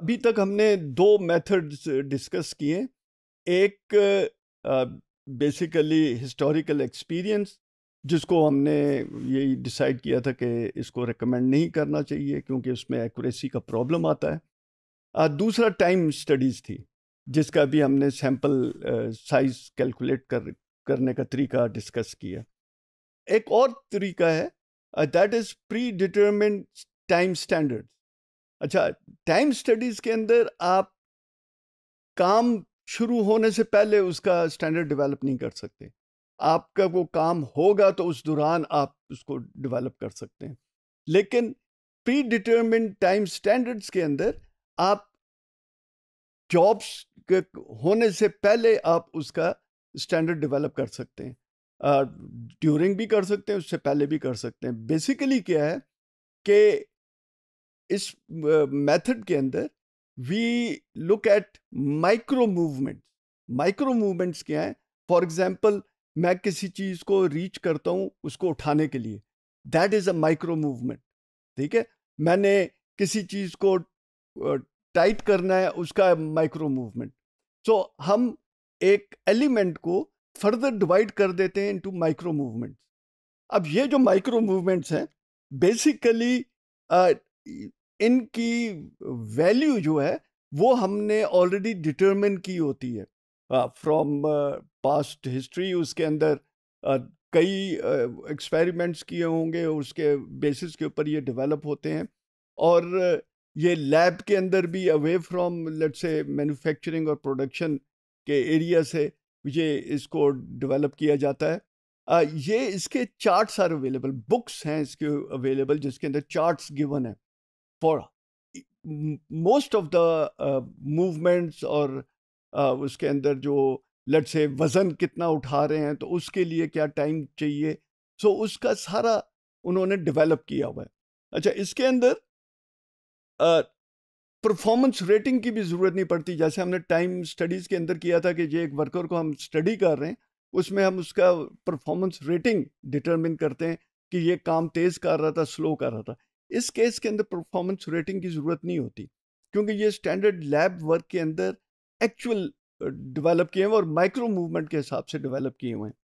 अभी तक हमने दो मेथड्स डिस्कस किए एक बेसिकली हिस्टोरिकल एक्सपीरियंस जिसको हमने यही डिसाइड किया था कि इसको रिकमेंड नहीं करना चाहिए क्योंकि उसमें एक्यूरेसी का प्रॉब्लम आता है आ, दूसरा टाइम स्टडीज़ थी जिसका भी हमने सैम्पल साइज कैलकुलेट कर करने का तरीका डिस्कस किया एक और तरीका है that is predetermined time standards अच्छा टाइम स्टडीज के अंदर आप काम शुरू होने से पहले उसका स्टैंडर्ड डेवलप नहीं कर सकते आपका वो काम होगा तो उस दौरान आप उसको डेवलप कर सकते हैं लेकिन प्री डिटर्मिन टाइम स्टैंडर्ड्स के अंदर आप जॉब्स के होने से पहले आप उसका स्टैंडर्ड डेवलप कर सकते हैं ड्यूरिंग uh, भी कर सकते हैं उससे पहले भी कर सकते हैं बेसिकली क्या है कि इस मेथड के अंदर we look at micro movement micro movements क्या हैं फॉर एग्जाम्पल मैं किसी चीज़ को रीच करता हूँ उसको उठाने के लिए that is a micro movement ठीक है मैंने किसी चीज़ को टाइट करना है उसका माइक्रो मूवमेंट सो हम एक एलिमेंट को फर्दर डिवाइड कर देते हैं इनटू माइक्रो मूवमेंट्स अब ये जो माइक्रो मूवमेंट्स हैं बेसिकली इनकी वैल्यू जो है वो हमने ऑलरेडी डिटरमिन की होती है फ्रॉम पास्ट हिस्ट्री उसके अंदर uh, कई एक्सपेरिमेंट्स uh, किए होंगे उसके बेसिस के ऊपर ये डेवलप होते हैं और ये लैब के अंदर भी अवे फ्रॉम लेट से मैन्युफैक्चरिंग और प्रोडक्शन के एरिया से ये इसको डेवलप किया जाता है आ, ये इसके चार्ट्स आर अवेलेबल बुक्स हैं इसके अवेलेबल जिसके अंदर चार्ट्स गिवन है for most of the movements और uh, उसके अंदर जो लट से वज़न कितना उठा रहे हैं तो उसके लिए क्या टाइम चाहिए सो so, उसका सारा उन्होंने डिवेलप किया हुआ है अच्छा इसके अंदर परफॉर्मेंस रेटिंग की भी ज़रूरत नहीं पड़ती जैसे हमने टाइम स्टडीज़ के अंदर किया था कि जो एक वर्कर को हम स्टडी कर रहे हैं उसमें हम उसका परफॉर्मेंस रेटिंग डिटरमिन करते हैं कि ये काम तेज़ कर रहा था स्लो कर रहा था इस केस के अंदर परफॉर्मेंस रेटिंग की ज़रूरत नहीं होती क्योंकि ये स्टैंडर्ड लैब वर्क के अंदर एक्चुअल डेवलप किए हुए और माइक्रो मूवमेंट के हिसाब से डेवलप किए हुए हैं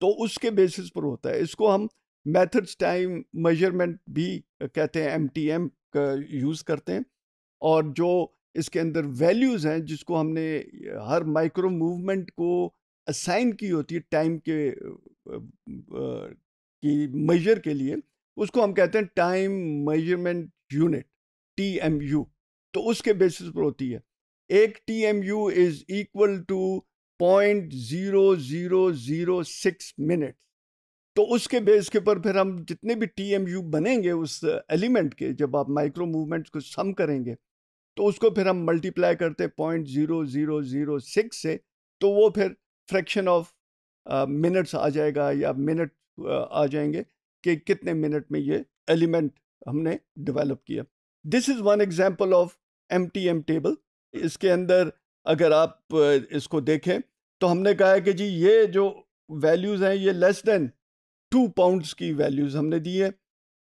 तो उसके बेसिस पर होता है इसको हम मेथड्स टाइम मेजरमेंट भी कहते हैं एम का यूज़ करते हैं और जो इसके अंदर वैल्यूज़ हैं जिसको हमने हर माइक्रो मूवमेंट को असाइन की होती है टाइम के की मेजर के लिए उसको हम कहते हैं time measurement unit T M U तो उसके बेसिस पर होती है एक T M U is equal to point zero zero zero six minute तो उसके बेस के ऊपर फिर हम जितने भी टी एम यू बनेंगे उस एलिमेंट के जब आप माइक्रो मूवमेंट्स को सम करेंगे तो उसको फिर हम मल्टीप्लाई करते हैं point zero zero zero six से तो वो फिर फ्रैक्शन ऑफ मिनट्स आ जाएगा या मिनट आ जाएंगे कि कितने मिनट में ये एलिमेंट हमने डेवलप किया this is one example of M T M table इसके अंदर अगर आप इसको देखें तो हमने कहा है कि जी ये जो वैल्यूज़ हैं ये लेस देन टू पाउंड्स की वैल्यूज़ हमने दी है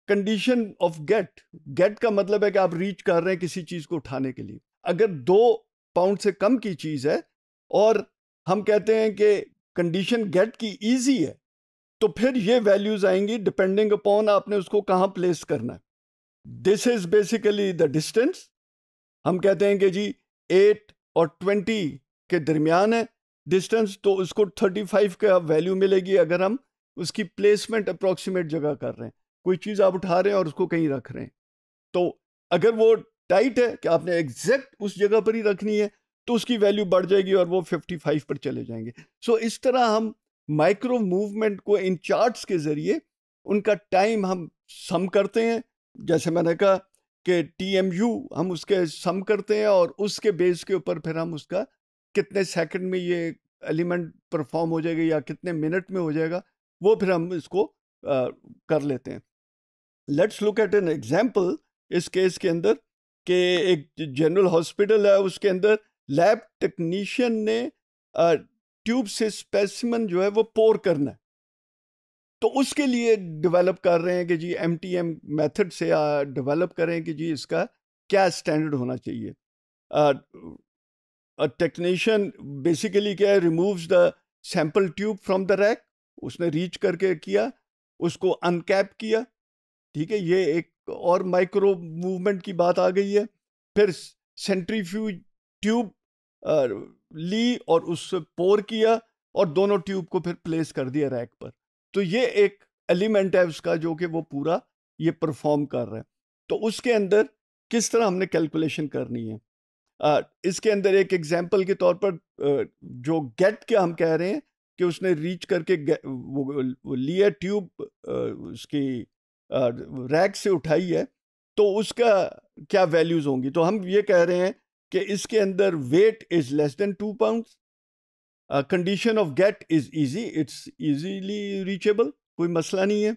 कंडीशन ऑफ गेट गेट का मतलब है कि आप रीच कर रहे हैं किसी चीज़ को उठाने के लिए अगर दो पाउंड से कम की चीज़ है और हम कहते हैं कि कंडीशन गेट की ईजी है तो फिर ये वैल्यूज आएंगी डिपेंडिंग अपॉन आपने उसको कहां प्लेस करना है this is basically the distance हम कहते हैं कि जी एट और ट्वेंटी के दरमियान है डिस्टेंस तो उसको थर्टी फाइव का वैल्यू मिलेगी अगर हम उसकी प्लेसमेंट अप्रोक्सीमेट जगह कर रहे हैं कोई चीज़ आप उठा रहे हैं और उसको कहीं रख रहे हैं तो अगर वो टाइट है कि आपने एग्जैक्ट उस जगह पर ही रखनी है तो उसकी वैल्यू बढ़ जाएगी और वो 55 पर चले जाएंगे सो so, इस तरह हम माइक्रो मूवमेंट को इन चार्ट्स के ज़रिए उनका टाइम हम सम करते हैं जैसे मैंने कहा कि टी एम यू हम उसके सम करते हैं और उसके बेस के ऊपर फिर हम उसका कितने सेकंड में ये एलिमेंट परफॉर्म हो जाएगा या कितने मिनट में हो जाएगा वो फिर हम इसको आ, कर लेते हैं let's look at an example इस केस के अंदर कि एक जनरल हॉस्पिटल है उसके अंदर लैब टेक्नीशियन ने ट्यूब से स्पेसिमन जो है वो पोर करना है तो उसके लिए डेवलप कर रहे हैं कि जी एम टी एम से डेवलप करें कि जी इसका क्या स्टैंडर्ड होना चाहिए टेक्नीशियन बेसिकली क्या है removes the sample tube from the rack उसने रीच करके किया उसको अनकैप किया ठीक है ये एक और माइक्रो मूवमेंट की बात आ गई है फिर सेंट्रीफ्यूज ट्यूब ली और उससे पोर किया और दोनों ट्यूब को फिर प्लेस कर दिया रैक पर तो ये एक एलिमेंट है उसका जो कि वो पूरा ये परफॉर्म कर रहा है तो उसके अंदर किस तरह हमने कैलकुलेशन करनी है आ, इसके अंदर एक एग्जाम्पल के तौर पर जो गेट के हम कह रहे हैं कि उसने रीच करके वो, वो लिया ट्यूब उसकी रैक से उठाई है तो उसका क्या वैल्यूज़ होंगी तो हम ये कह रहे हैं कि इसके अंदर weight is less than two pound condition of get is easy it's easily reachable कोई मसला नहीं है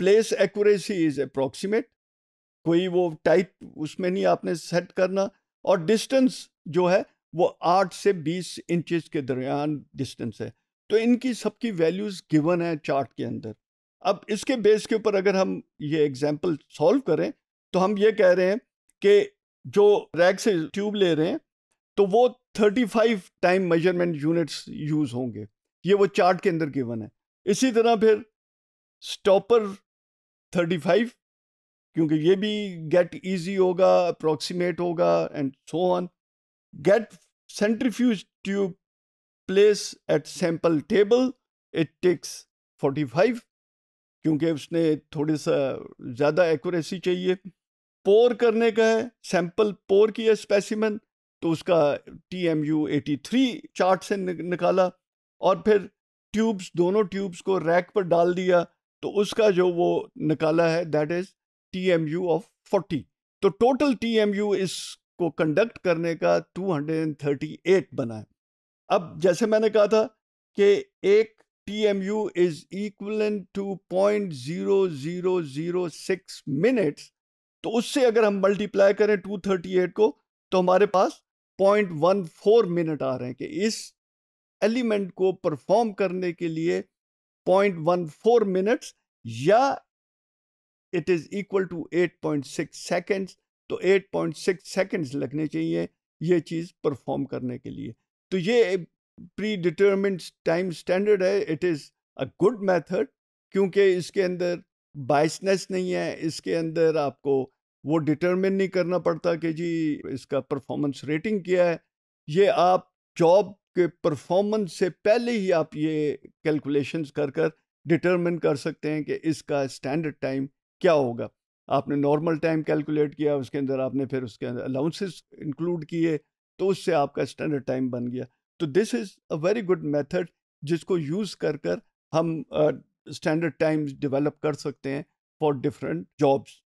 प्लेस एक्यूरेसी इज अप्रोक्सीमेट कोई वो टाइप उसमें नहीं आपने सेट करना और डिस्टेंस जो है वो आठ से बीस इंचज के दरमियान डिस्टेंस है तो इनकी सबकी वैल्यूज़ गिवन है चार्ट के अंदर अब इसके बेस के ऊपर अगर हम ये एग्जाम्पल सॉल्व करें तो हम ये कह रहे हैं कि जो रैग से ट्यूब ले रहे हैं तो वो thirty five time measurement units use होंगे ये वो चार्ट के अंदर गिवन है इसी तरह फिर स्टॉपर थर्टी फाइव क्योंकि ये भी गेट इजी होगा अप्रोक्सीमेट होगा and so on get tube place at sample table it takes forty five क्योंकि उसने थोड़ी सा ज़्यादा एक्यूरेसी चाहिए पोर करने का है सैंपल पोर किया स्पेसिमन तो उसका T M U AT three chart से निकाला और फिर ट्यूब्स दोनों ट्यूब्स को रैक पर डाल दिया तो उसका जो वो निकाला है that is T M U of forty तो टोटल टी एम यू इसको कंडक्ट करने का two hundred and thirty eight बना है अब जैसे मैंने कहा था कि एक T M U is equal to point zero zero zero six minutes तो उससे अगर हम मल्टीप्लाई करें 238 को तो हमारे पास 0.14 मिनट आ रहे हैं कि इस एलिमेंट को परफॉर्म करने के लिए 0.14 मिनट्स या it is equal to 8.6 seconds तो 8.6 सेकेंड्स लगने चाहिए ये चीज़ परफॉर्म करने के लिए तो ये प्री डिटर्मिंड टाइम स्टैंडर्ड है it is a good method क्योंकि इसके अंदर बाइसनेस नहीं है इसके अंदर आपको वो डिटरमिन नहीं करना पड़ता कि जी इसका परफॉर्मेंस रेटिंग क्या है ये आप जॉब के परफॉर्मेंस से पहले ही आप ये कैलकुलेशन कर कर डिटरमिन कर सकते हैं कि इसका स्टैंडर्ड टाइम क्या होगा आपने नॉर्मल टाइम कैलकुलेट किया उसके अंदर आपने फिर उसके अंदर अलाउंसेस इंक्लूड किए तो उससे आपका स्टैंडर्ड टाइम बन गया तो this is a very good method जिसको यूज़ कर कर हम स्टैंडर्ड टाइम्स डेवलप कर सकते हैं फॉर डिफरेंट जॉब्स